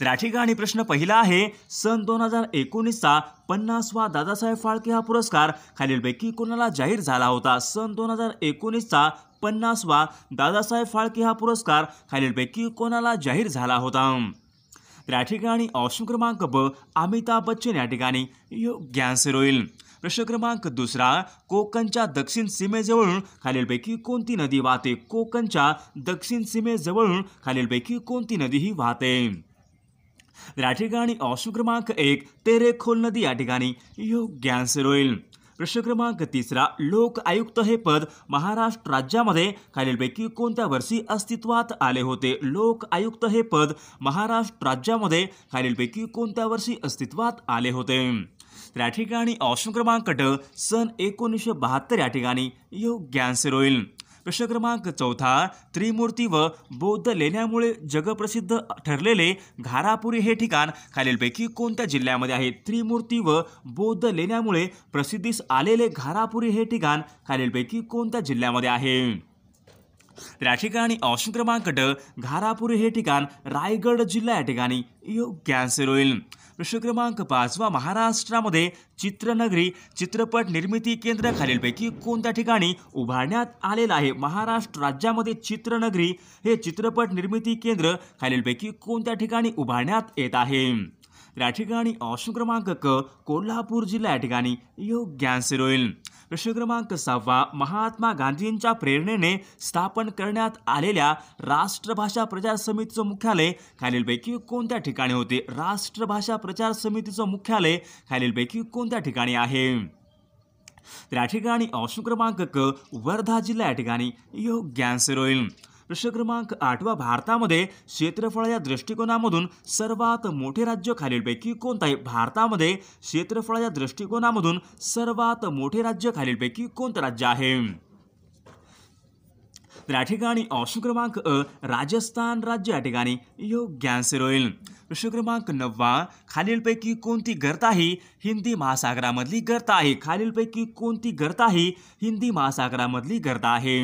तर ठिकाणी प्रश्न पहिला आहे सन दोन हजार एकोणीसचा पन्नासवा दादासाहेब फाळके हा पुरस्कार खालीलपैकी कोणाला जाहीर झाला होता सन दोन हजार एकोणीसचा पन्नासवा दादासाहेब फाळके हा पुरस्कार खालीलपैकी कोणाला जाहीर झाला होता त्या ठिकाणी ऑप्शन क्रमांक ब अमिताभ बच्चन या ठिकाणी योग्य आन्सर होईल प्रश्न क्रमांक दुसरा कोकणच्या दक्षिण सीमेजवळून खालीलपैकी कोणती नदी वाहते कोकणच्या दक्षिण सीमेजवळून खालीलपैकी कोणती नदी ही वाहते तर या ठिकाणी ऑप्शन क्रमांक एक तेरेखोल नदी या ठिकाणी योग्य आन्सर होईल प्रश्न क्रमांक तिसरा लोक आयुक्त हे पद महाराष्ट्र राज्यामध्ये खालीलपैकी कोणत्या वर्षी अस्तित्वात आले होते लोक आयुक्त हे पद महाराष्ट्र राज्यामध्ये खालीलपैकी कोणत्या वर्षी अस्तित्वात आले होते तर या ठिकाणी ऑप्शन क्रमांक ट सन एकोणीसशे बहात्तर या ठिकाणी योग्य आन्सर होईल प्रश्न क्रमांक चौथा त्रिमूर्ती व बौद्ध लेण्यामुळे जगप्रसिद्ध ठरलेले घारापुरी हे ठिकाण खालीलपैकी कोणत्या जिल्ह्यामध्ये आहे त्रिमूर्ती व बौद्ध लेण्यामुळे प्रसिद्धीस आलेले घारापुरी हे ठिकाण खालीलपैकी कोणत्या जिल्ह्यामध्ये आहे त्या या ठिकाणी ऑप्शन क्रमांक ड घारापूर हे ठिकाण रायगड जिल्हा या ठिकाणी योग्य आन्सर होईल प्रश्न क्रमांक पाचवा महाराष्ट्रामध्ये चित्रनगरी चित्रपट निर्मिती केंद्र खालीलपैकी कोणत्या ठिकाणी उभारण्यात आलेलं आहे महाराष्ट्र राज्यामध्ये चित्रनगरी हे चित्रपट निर्मिती केंद्र खालीलपैकी कोणत्या ठिकाणी उभारण्यात येत आहे या ठिकाणी ऑप्शन क्रमांक क कोल्हापूर जिल्हा या ठिकाणी योग्य आन्सर होईल प्रश्न क्रमांक सहावा महात्मा गांधींच्या प्रेरणेने स्थापन करण्यात आलेल्या राष्ट्रभाषा प्रचार समितीचं मुख्यालय खालीलपैकी कोणत्या ठिकाणी होते राष्ट्रभाषा प्रचार समितीचं मुख्यालय खालीलपैकी कोणत्या ठिकाणी आहे तर या ठिकाणी ऑप्शन क्रमांक क वर्धा जिल्हा या ठिकाणी योग्य आन्सर होईल प्रश्न क्रमांक आठवा भारतामध्ये क्षेत्रफळ या दृष्टिकोनामधून सर्वात मोठे राज्य खालीलपैकी कोणतं आहे भारतामध्ये क्षेत्रफळ या दृष्टिकोनामधून सर्वात मोठे राज्य खालीलपैकी कोणतं राज्य आहे तर या ठिकाणी ऑप्शन क्रमांक अ राजस्थान राज्य या ठिकाणी योग्य आन्सर होईल प्रश्न क्रमांक नववा खालीलपैकी कोणती गर्त आहे हिंदी महासागरामधली गर्त आहे खालीलपैकी कोणती गर्त आहे हिंदी महासागरामधली गर्त आहे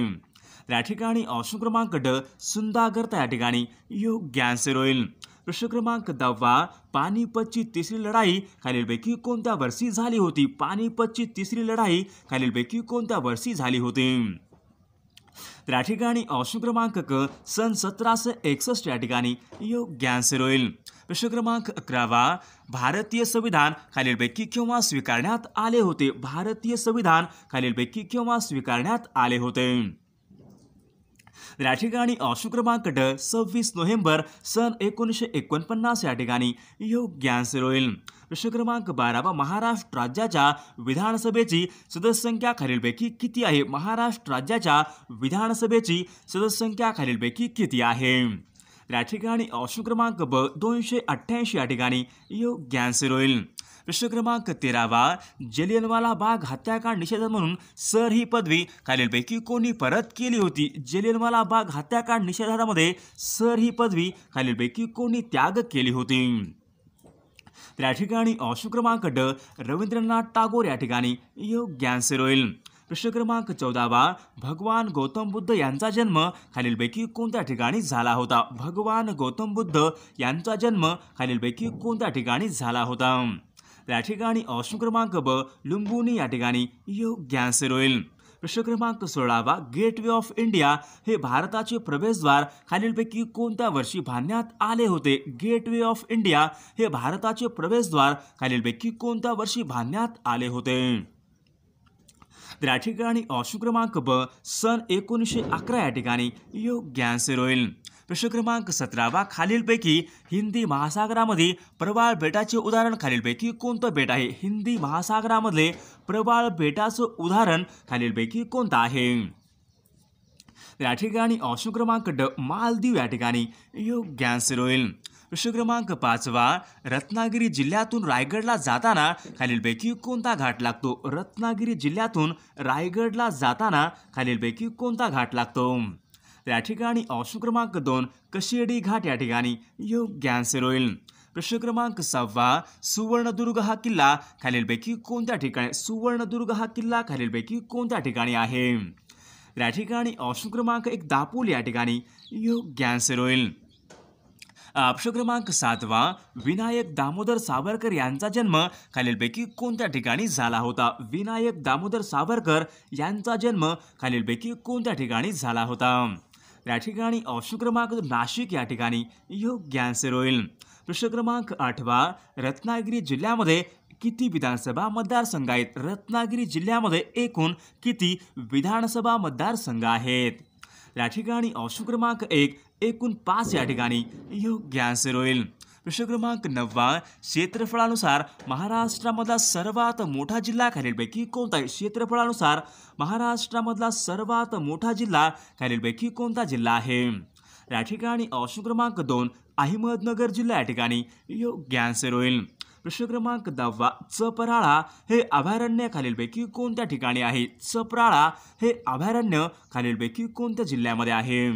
या ठिकाणी ऑप्शन क्रमांक ड सुंदागर या ठिकाणी योग्य आन्सर होईल प्रश्न क्रमांक दहावा पानिपतची तिसरी लढाई खालीलपैकी कोणत्या वर्षी झाली होती पानिपतची तिसरी लढाई खालीलपैकी कोणत्या वर्षी झाली होती या ठिकाणी ऑप्शन क्रमांक क सन सतराशे एकसष्ट या ठिकाणी योग्य आन्सर होईल प्रश्न क्रमांक अकरावा भारतीय संविधान खालीलपैकी केव्हा स्वीकारण्यात आले होते भारतीय संविधान खालीलपैकी केव्हा स्वीकारण्यात आले होते या ठिकाणी सव्वीस नोव्हेंबर सन एकोणीसशे एकोणपन्नास या ठिकाणी योग्य आन्सर होईल प्रश्न बारावा महाराष्ट्र राज्याच्या विधानसभेची सदस्यसंख्या खालीलपैकी किती आहे महाराष्ट्र राज्याच्या विधानसभेची सदस्यसंख्या खालीलपैकी किती आहे या ठिकाणी क्रमांक ब दोनशे अठ्ठ्याऐंशी या ठिकाणी योग्य आन्सर होईल प्रश्न क्रमांक तेरावा जलियनवाला बाग हत्याकांड निषेध म्हणून सर ही पदवी खालीलपैकी कोणी परत केली होती जलियनवाला बाग हत्याकांड निषेधामध्ये सर ही पदवी खालीलपैकी कोणी त्याग केली होती त्या ठिकाणी ऑप्शन क्रमांक ड रवींद्रनाथ टागोर या ठिकाणी योग्य आन्सर होईल प्रश्न क्रमांक चौदावा भगवान गौतम बुद्ध यांचा जन्म खालीलपैकी कोणत्या ठिकाणी झाला होता भगवान गौतम बुद्ध यांचा जन्म खालीलपैकी कोणत्या ठिकाणी झाला होता त्या या ठिकाणी ऑप्शन क्रमांक ब लुंबुनी या ठिकाणी योग्य आन्सर होईल प्रश्न क्रमांक सोळावा गेटवे ऑफ इंडिया हे भारताचे प्रवेशद्वार खालीलपैकी कोणत्या वर्षी बांधण्यात आले होते गेटवे ऑफ इंडिया हे भारताचे प्रवेशद्वार खालीलपैकी कोणत्या वर्षी बांधण्यात आले होते त्या ठिकाणी अशु क्रमांक ब सन एकोणीसशे अकरा या ठिकाणी योग्य आन्सर होईल प्रश्न क्रमांक सतरावा खालीलपैकी हिंदी महासागरामध्ये प्रवाळ बेटाचे उदाहरण खालीलपैकी कोणतं बेट आहे हिंदी महासागरामध्ये प्रवाळ बेटाचं उदाहरण खालीलपैकी कोणतं आहे त्या ठिकाणी अशु क्रमांक ड मालदीव या ठिकाणी योग्य आन्सर होईल प्रश्न क्रमांक पाचवा रत्नागिरी जिल्ह्यातून रायगडला जाताना खालीलपैकी कोणता घाट लागतो रत्नागिरी जिल्ह्यातून रायगडला जाताना खालीलपैकी कोणता घाट लागतो त्या ठिकाणी ऑप्शन क्रमांक दोन कशेडी घाट या ठिकाणी योग्य आन्सर होईल प्रश्न क्रमांक सहावा सुवर्णदुर्ग हा किल्ला खालीलपैकी कोणत्या ठिकाणी सुवर्णदुर्ग हा किल्ला खालीलपैकी कोणत्या ठिकाणी आहे या ठिकाणी ऑप्शन क्रमांक एक दापोली या ठिकाणी योग्य आन्सर होईल ऑप्शन क्रमांक सातवा विनायक दामोदर सावरकर यांचा जन्म खालीलपैकी कोणत्या ठिकाणी झाला होता विनायक दामोदर सावरकर यांचा जन्म खालीलपैकी कोणत्या ठिकाणी झाला होता या ठिकाणी ऑप्शन क्रमांक नाशिक या ठिकाणी योग्य आन्सर होईल प्रश्न क्रमांक आठवा रत्नागिरी जिल्ह्यामध्ये किती विधानसभा मतदारसंघ आहेत रत्नागिरी जिल्ह्यामध्ये एकूण किती विधानसभा मतदारसंघ आहेत या ठिकाणी ऑप्शन क्रमांक एक एकूण पाच या ठिकाणी योग्य आन्सर होईल प्रश्न क्रमांक नववा क्षेत्रफळानुसार महाराष्ट्रामधला सर्वात मोठा जिल्हा खालीलपैकी कोणता आहे क्षेत्रफळानुसार महाराष्ट्रामधला सर्वात मोठा जिल्हा खालीलपैकी कोणता जिल्हा आहे या ठिकाणी ऑप्शन क्रमांक दोन अहमदनगर जिल्हा या ठिकाणी योग्य आन्सर होईल प्रश्न क्रमांक दहावा चपराळा हे अभयारण्य खालीलपैकी कोणत्या ठिकाणी आहे चपराळा हे अभयारण्य खालीलपैकी कोणत्या जिल्ह्यामध्ये आहे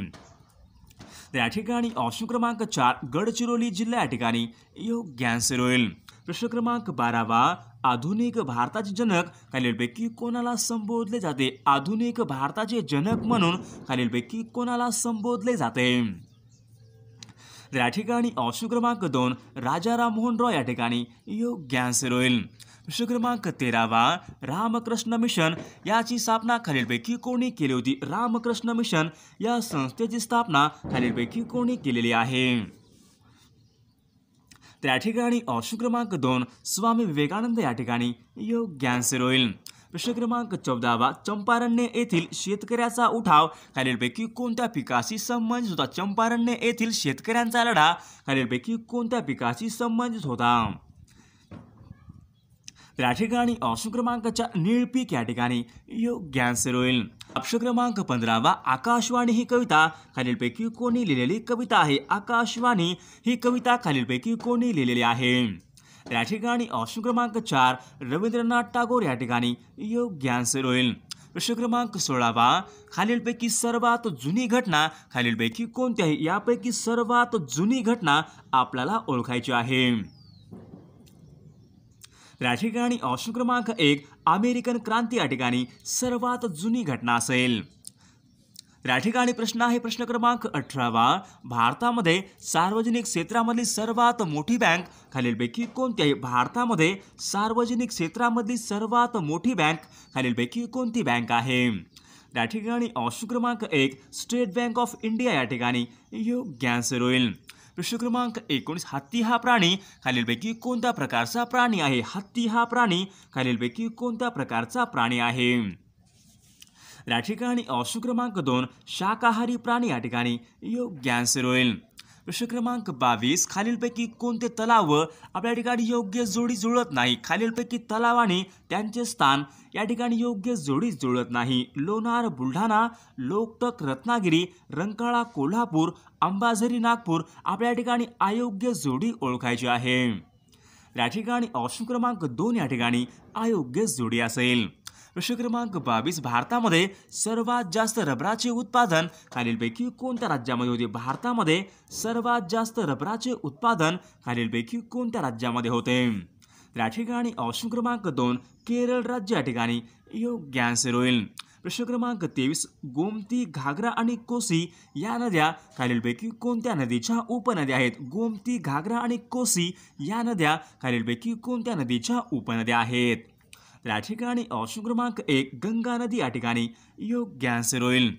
त्या ठिकाणी ऑप्शन क्रमांक चार गडचिरोली जिल्हा या ठिकाणी योग्य आन्सर होईल प्रश्न क्रमांक बारावा आधुनिक भारताचे जनक खालीलपैकी कोणाला संबोधले जाते आधुनिक भारताचे जनक म्हणून खालीलपैकी कोणाला संबोधले जाते या ठिकाणी ऑप्शन क्रमांक दोन राजा राममोहन रॉय या ठिकाणी योग्य आन्सर होईल मिशन क्रमांक तेरावा रामकृष्ण मिशन याची स्थापना खालीलपैकी कोणी केली होती रामकृष्ण मिशन या संस्थेची स्थापना खालीलपैकी कोणी केलेली आहे त्या ठिकाणी ऑप्शन क्रमांक दोन स्वामी विवेकानंद या ठिकाणी योग्य आन्सर होईल प्रश्न क्रमांक चौदावा चंपारण्य येथील शेतकऱ्याचा उठाव खालीलपैकी कोणत्या पिकाशी संबंधित होता चंपारण्य येथील शेतकऱ्यांचा लढा खालीलपैकी कोणत्या पिकाशी संबंधित होता त्या ठिकाणी ऑप्शन निळपीक या ठिकाणी योग्य आन्सर होईल ऑप्शन क्रमांक पंधरावा आकाशवाणी ही कविता खालीलपैकी कोणी लिहिलेली कविता आहे आकाशवाणी ही कविता खालीलपैकी कोणी लिहिलेली आहे त्या ठिकाणी ऑप्शन क्रमांक चार रवींद्रनाथ टागोर या ठिकाणी योग्य आन्सर होईल प्रश्न क्रमांक सोळावा खालीलपैकी सर्वात जुनी घटना खालीलपैकी कोणती आहे यापैकी सर्वात जुनी घटना आपल्याला ओळखायची आहे त्या ठिकाणी ऑप्शन क्रमांक एक अमेरिकन क्रांती या ठिकाणी सर्वात जुनी घटना असेल त्या ठिकाणी प्रश्न आहे प्रश्न क्रमांक अठरावा भारतामध्ये सार्वजनिक क्षेत्रामधली सर्वात मोठी बँक खालीलपैकी कोणती आहे भारतामध्ये सार्वजनिक क्षेत्रामधली सर्वात मोठी बँक खालीलपैकी कोणती बँक आहे त्या ठिकाणी ऑप्शन क्रमांक एक स्टेट बँक ऑफ इंडिया या ठिकाणी योग्य आन्सर होईल प्रश्न क्रमांक एकोणीस हत्ती हा प्राणी खालीलपैकी कोणत्या प्रकारचा प्राणी आहे हत्ती हा प्राणी खालीलपैकी कोणत्या प्रकारचा प्राणी आहे या ठिकाणी अशुक्रमांक दोन शाकाहारी प्राणी या ठिकाणी योग्य आन्सर होईल प्रश्न क्रमांक बावीस खालीलपैकी कोणते तलाव आपल्या ठिकाणी योग्य जोडी जुळत नाही खालीलपैकी तलाव आणि त्यांचे स्थान या ठिकाणी योग्य जोडी जुळत नाही लोणार बुलढाणा लोकटक रत्नागिरी रंकाळा कोल्हापूर अंबाझरी नागपूर आपल्या ठिकाणी अयोग्य जोडी ओळखायची आहे या ठिकाणी ऑप्शन क्रमांक दोन या ठिकाणी अयोग्य जोडी असेल प्रश्न क्रमांक बावीस भारतामध्ये सर्वात जास्त रबराचे उत्पादन खालीलपैकी कोणत्या राज्यामध्ये होते भारतामध्ये सर्वात जास्त रबराचे उत्पादन खालीलपैकी कोणत्या राज्यामध्ये होते तर या ठिकाणी ऑप्शन क्रमांक दोन केरळ राज्य या ठिकाणी योग्य आन्सर होईल प्रश्न क्रमांक तेवीस गोमती घागरा आणि कोसी या नद्या खालीलपैकी कोणत्या नदीच्या उपनद्या आहेत गोमती घागरा आणि कोसी या नद्या खालीलपैकी कोणत्या नदीच्या उपनद्या आहेत तर या ठिकाणी ऑप्शन क्रमांक एक गंगा नदी या ठिकाणी योग्य आन्सर होईल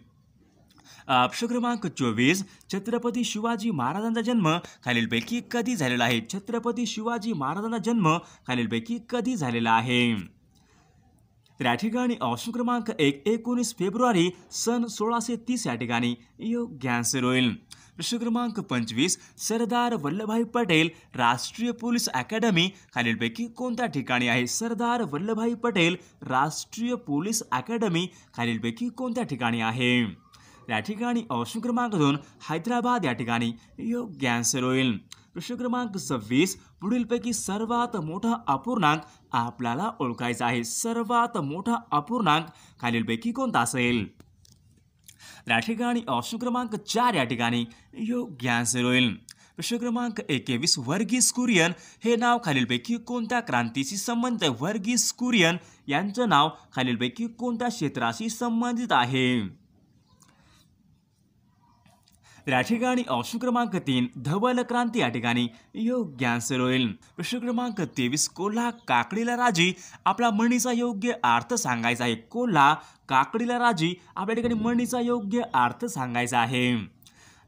ऑप्शन क्रमांक चोवीस छत्रपती शिवाजी महाराजांचा जन्म खालीलपैकी कधी झालेला आहे छत्रपती शिवाजी महाराजांचा जन्म खालीलपैकी कधी झालेला आहे त्या ठिकाणी ऑप्शन क्रमांक एक एकोणीस फेब्रुवारी सन सोळाशे तीस या ठिकाणी योग्य आन्सर होईल प्रश्न क्रमांक पंचवीस सरदार वल्लभभाई पटेल राष्ट्रीय पोलीस अकॅडमी खालीलपैकी कोणत्या ठिकाणी आहे सरदार वल्लभभाई पटेल राष्ट्रीय पोलीस अकॅडमी खालीलपैकी कोणत्या ठिकाणी आहे या ठिकाणी ऑप्शन क्रमांक दोन हैदराबाद या ठिकाणी योग्य आन्सर होईल प्रश्न क्रमांक सव्वीस पुढीलपैकी सर्वात मोठा अपूर्णांक आपल्याला ओळखायचा आहे सर्वात मोठा अपूर्णांक खालीलपैकी कोणता असेल या ठिकाणी ऑप्शन क्रमांक चार या ठिकाणी योग्य आन्सर होईल प्रश्न क्रमांक एकेवीस वर्गीस कुरियन हे नाव खालीलपैकी कोणत्या क्रांतीशी संबंधित आहे वर्गीस कुरियन यांचं नाव खालीलपैकी कोणत्या क्षेत्राशी संबंधित आहे त्या ठिकाणी ऑप्शन क्रमांक तीन धवल क्रांती या ठिकाणी योग्य आन्सर होईल प्रश्न क्रमांक तेवीस कोल्हा काकडीला राजी आपला मणीचा योग्य अर्थ सांगायचा आहे कोल्हा काकडीला राजी आपल्या ठिकाणी मणीचा योग्य अर्थ सांगायचा आहे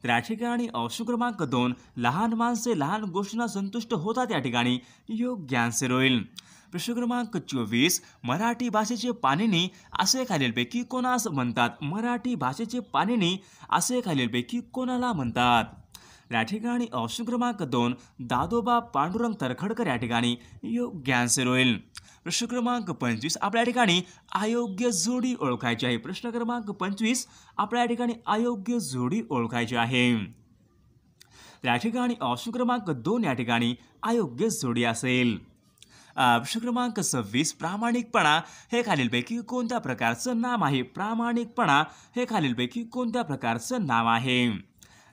त्या ठिकाणी ऑप्शन क्रमांक दोन लहान माणसे लहान गोष्टींना संतुष्ट होतात या ठिकाणी योग्य आन्सर होईल प्रश्न क्रमांक चोवीस मराठी भाषेचे पाणीनी असे खालीलपैकी कोणास म्हणतात मराठी भाषेचे पाणीनी असे खालीलपैकी कोणाला म्हणतात या ठिकाणी ऑप्शन क्रमांक दोन दादोबा पांडुरंग तरखडकर या ठिकाणी योग्य आन्सर होईल प्रश्न क्रमांक पंचवीस आपल्या ठिकाणी अयोग्य जोडी ओळखायची आहे प्रश्न क्रमांक पंचवीस आपल्या ठिकाणी अयोग्य जोडी ओळखायची आहे या ठिकाणी ऑप्शन क्रमांक दोन या ठिकाणी अयोग्य जोडी असेल प्रश्न क्रमांक सव्वीस प्रामाणिकपणा हे खालीलपैकी कोणत्या प्रकारचं नाम आहे प्रामाणिकपणा हे खालीलपैकी कोणत्या प्रकारचं नाम आहे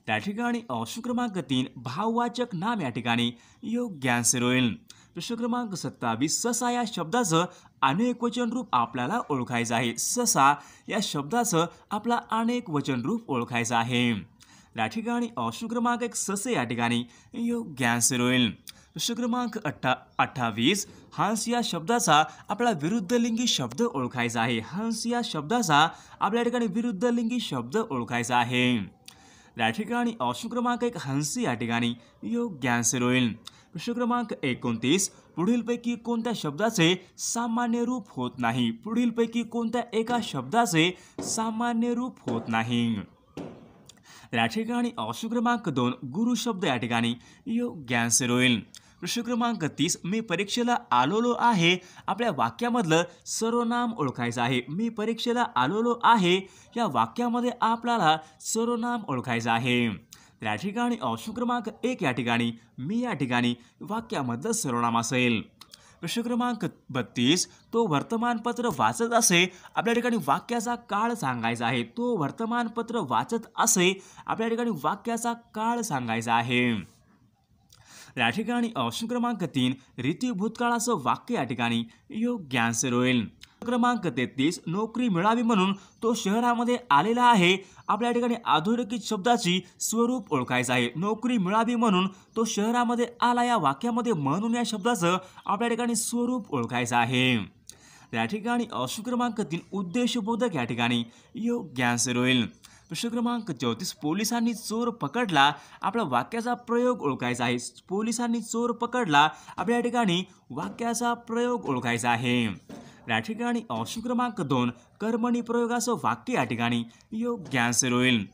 त्या ठिकाणी ऑप्शन क्रमांक तीन भाववाचक नाम या ठिकाणी योग्य आन्सर होईल प्रश्न क्रमांक सत्तावीस ससा या शब्दाचं अनेक वचन रूप आपल्याला ओळखायचं आहे ससा या शब्दाचं आपला अनेक वचन रूप ओळखायचं आहे त्या ठिकाणी अशुक्रमांक क्रमांक एक ससे या ठिकाणी योग्य आन्सर होईल प्रश्न क्रमांक अठ्ठा अठ्ठावीस हंस या शब्दाचा आपला विरुद्ध लिंगी शब्द ओळखायचा आहे हंस या शब्दाचा आपल्या ठिकाणी विरुद्ध लिंगी शब्द ओळखायचा आहे या ठिकाणी ऑप्शन क्रमांक एक हंसी या ठिकाणी योग्य आन्सर होईल प्रश्न क्रमांक एकोणतीस पुढीलपैकी कोणत्या शब्दाचे सामान्य रूप होत नाही पुढीलपैकी कोणत्या एका शब्दाचे सामान्य रूप होत नाही या ठिकाणी अशुक्रमांक क्रमांक दोन गुरु शब्द या ठिकाणी योग्य आन्सर होईल प्रश्न क्रमांक तीस मी परीक्षेला आलोलो आहे आपल्या वाक्यामधलं सर्वनाम ओळखायचं आहे मी परीक्षेला आलोलो आहे या वाक्यामध्ये आपल्याला सर्वनाम ओळखायचं आहे त्या ठिकाणी ऑप्शन क्रमांक एक या ठिकाणी मी या ठिकाणी वाक्यामधलं सर्वनाम असेल प्रश्न क्रमांक बत्तीस तो वर्तमानपत्र वाचत असे आपल्या ठिकाणी वाक्याचा काळ सांगायचा आहे तो वर्तमानपत्र वाचत असे आपल्या ठिकाणी वाक्याचा काळ सांगायचा आहे या ठिकाणी ऑप्शन क्रमांक तीन रीती भूतकाळाचं वाक्य या ठिकाणी योग्य आन्सर होईल क्रमांक तेहतीस नोकरी मिळावी म्हणून तो शहरामध्ये आलेला आहे आपल्या ठिकाणी आधुनिकित शब्दाची स्वरूप ओळखायचं आहे नोकरी मिळावी म्हणून तो शहरामध्ये आला या वाक्यामध्ये म्हणून या शब्दाचं आपल्या ठिकाणी स्वरूप ओळखायचं आहे त्या ठिकाणी ऑप्शन तीन उद्देशबोधक या ठिकाणी योग्य आन्सर होईल प्रश्न क्रमांक चौतीस पोलिसांनी चोर पकडला आपला वाक्याचा प्रयोग ओळखायचा आहे पोलिसांनी चोर पकडला आपल्या या ठिकाणी वाक्याचा प्रयोग ओळखायचा आहे या ठिकाणी ऑप्शन क्रमांक दोन कर्मणी प्रयोगाचं वाक्य या ठिकाणी योग्य आन्सर होईल